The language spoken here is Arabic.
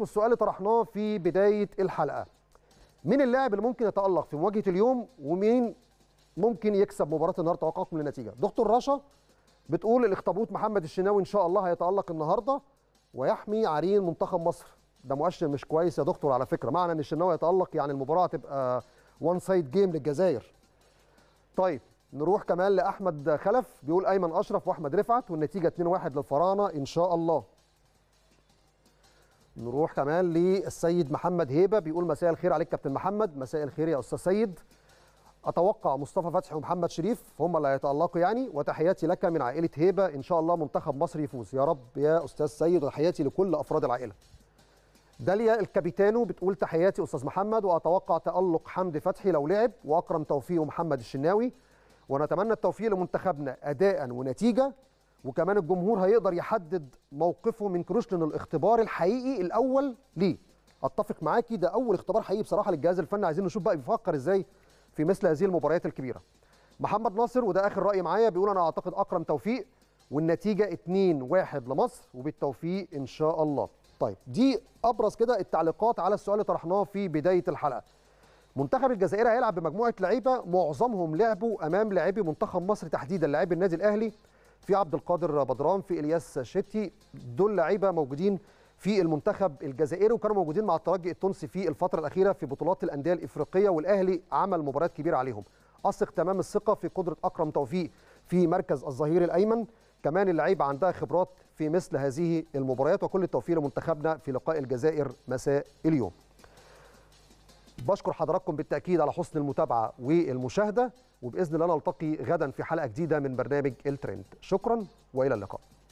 والسؤال اللي طرحناه في بدايه الحلقه مين اللاعب اللي ممكن يتالق في مواجهه اليوم ومين ممكن يكسب مباراه النهارده توقعكم للنتيجه دكتور رشا بتقول الاخطبوط محمد الشناوي ان شاء الله هيتالق النهارده ويحمي عرين منتخب مصر ده مؤشر مش كويس يا دكتور على فكره معنى ان الشناوي يتالق يعني المباراه هتبقى وان سايد جيم للجزائر طيب نروح كمان لاحمد خلف بيقول ايمن اشرف واحمد رفعت والنتيجه 2-1 للفراعنه ان شاء الله نروح كمان للسيد محمد هيبه بيقول مساء الخير عليك كابتن محمد مساء الخير يا استاذ سيد اتوقع مصطفى فتحي ومحمد شريف هم اللي هيتالقوا يعني وتحياتي لك من عائله هيبه ان شاء الله منتخب مصر يفوز يا رب يا استاذ سيد وتحياتي لكل افراد العائله داليا الكابيتانو بتقول تحياتي استاذ محمد واتوقع تالق حمدي فتحي لو لعب واكرم توفيق ومحمد الشناوي ونتمنى التوفيق لمنتخبنا اداء ونتيجه وكمان الجمهور هيقدر يحدد موقفه من كروشلين الاختبار الحقيقي الاول ليه اتفق معاكي ده اول اختبار حقيقي بصراحه للجهاز الفني عايزين نشوف بقى بيفكر ازاي في مثل هذه المباريات الكبيره محمد ناصر وده اخر راي معايا بيقول انا اعتقد اكرم توفيق والنتيجه 2-1 لمصر وبالتوفيق ان شاء الله طيب دي ابرز كده التعليقات على السؤال اللي طرحناه في بدايه الحلقه منتخب الجزائر هيلعب بمجموعه لعيبه معظمهم لعبوا امام لاعبي منتخب مصر تحديدا لاعبي النادي الاهلي في عبد القادر بدران في الياس شتي دول لعيبه موجودين في المنتخب الجزائري وكانوا موجودين مع الترجي التونسي في الفتره الاخيره في بطولات الانديه الافريقيه والاهلي عمل مباريات كبيره عليهم اثق تمام الثقه في قدره اكرم توفيق في مركز الظهير الايمن كمان اللعيبه عندها خبرات في مثل هذه المباريات وكل التوفيق لمنتخبنا في لقاء الجزائر مساء اليوم بشكر حضراتكم بالتاكيد على حسن المتابعه والمشاهده وباذن الله نلتقي غدا في حلقه جديده من برنامج الترند شكرا والى اللقاء